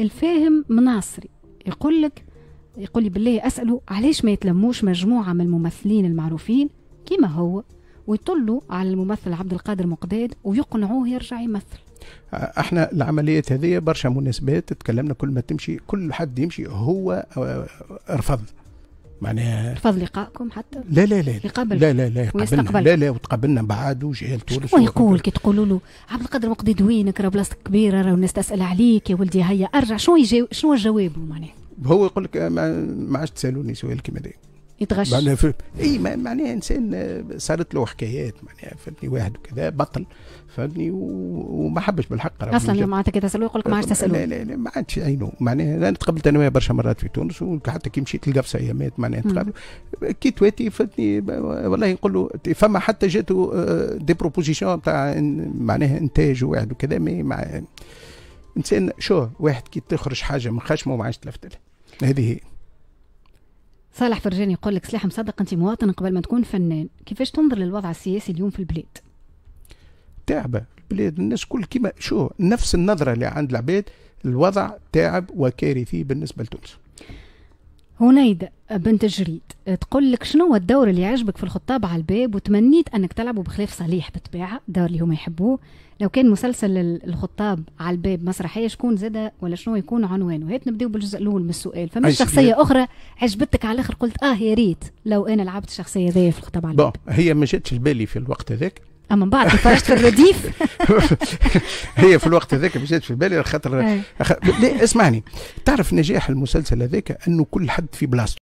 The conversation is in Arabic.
الفاهم مناصري يقول لك يقول لي بالله اساله علاش ما يتلموش مجموعه من الممثلين المعروفين كما هو ويطلوا على الممثل عبد القادر مقداد ويقنعوه يرجع يمثل احنا العمليات هذه برشا مناسبات تكلمنا كل ما تمشي كل حد يمشي هو آه، رفض معناها رفض لقائكم حتى لا لا لا لا لا لا لا لا لا وتقابلنا بعد وجاء لتونس شنو يقول كي تقولوا له عبد القادر مقضي دوينك راه بلاصتك كبيره راه الناس تسال عليك يا ولدي هيا ارجع شنو شنو جوابه معناها هو يقول لك ما, عادش تسالوني سؤال كيما ذاك يتغش معناها ف... اي معناها انسان آه، صارت له حكايات معناها فهمتني واحد وكذا بطل فهمتني و... وما حبش بالحق اصلا معناتها كي تسالوه يقول لك ما عادش تسالوه لا لا, لا ما عادش عينه معناها انا تقبلت انا وياه برشا مرات في تونس وحتى كي مشيت لقفصه ايامات معناها تقابلوا كي تواتي فهمتني والله يقول له فما حتى جاته دي بروبوزيسيون تاع معناها انتاج واحد وكذا مي مع انسان شو واحد كي تخرج حاجه من خشمه ما عادش تلفت هذه هي صالح فرجاني يقول لك سلاح مصدق انت مواطن قبل ما تكون فنان كيفاش تنظر للوضع السياسي اليوم في البلاد تعبه البلاد الناس كل كيما شو نفس النظره اللي عند العباد الوضع تعب وكارثي بالنسبه لتونس هنيدة بنت جريد تقول لك شنو هو الدور اللي عجبك في الخطاب على الباب وتمنيت انك تلعبه بخلاف صليح بالطبيعه الدور اللي هما يحبوه لو كان مسلسل الخطاب على الباب مسرحيه شكون زاد ولا شنو يكون عنوانه هات نبداو بالجزء الاول من السؤال فما شخصيه اخرى عجبتك على الاخر قلت اه يا ريت لو انا لعبت الشخصيه ذي في الخطاب على الباب هي ما جاتش لبالي في الوقت هذاك اما من بعد فرشت في الرديف هي في الوقت هذاك مشات في بالي خاطر أخ... اسمعني تعرف نجاح المسلسل هذاك انه كل حد في بلاصته